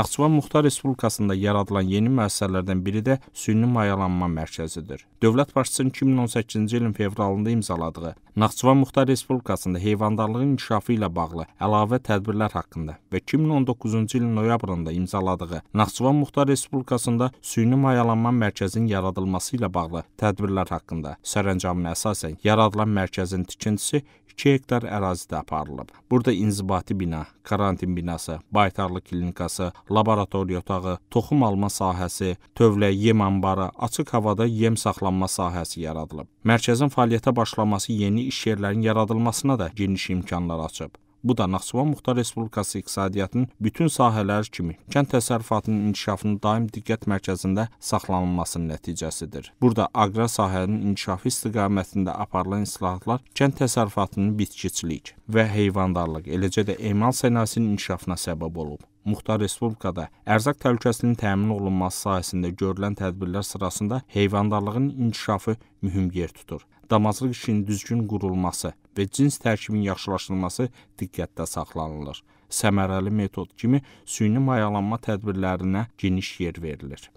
Naxçıvan Muxtar Respublikasında yaradılan yeni müəssisələrdən biri də süni mayalanma mərkəzidir. Dövlət başçısının 2018-ci ilin fevralında imzaladığı Naxçıvan Muxtar Respublikasında heyvandarlığın inkişafı ilə bağlı əlavə tədbirlər haqqında və 2019-cu ilin noyabrında imzaladığı Naxçıvan Muxtar Respublikasında süni mayalanma mərkəzinin yaradılması ilə bağlı tədbirlər haqqında sərəncamına əsasən yaradılan mərkəzin tikintisi 2 hektar ərazidə aparılıb. Burada inzibati bina, karantin binası, baytarlı klinikası, laboratoriya otağı, toxum alma sahəsi, tövlə, yem anbarı, açıq havada yem saxlanma sahəsi yaradılıb. Mərkəzin fəaliyyətə başlaması yeni yeni iş yerlərinin yaradılmasına da geniş imkanlar açıb. Bu da Naxçıvan Muxtar Respublikası iqtisadiyyatının bütün sahələri kimi kənd təsərrüfatının inkişafının daim diqqət mərkəzində saxlanılmasının nəticəsidir. Burada aqrar sahənin inkişafı istiqamətində aparılan islahatlar kənd təsərrüfatının bitkiçilik və heyvandarlıq, eləcə də emal sənayesinin inkişafına səbəb olub. Muxtar Respublikada ərzaq təhlükəsinin təmin olunması sahəsində görülən tədbirlər sırasında heyvandarlığın inkişafı mühüm yer tutur. Damaclıq işinin düzgün qurulması və cins tərkibinin yaxşılaşdırılması diqqətdə saxlanılır. Səmərəli metod kimi süni mayalanma tədbirlərinə geniş yer verilir.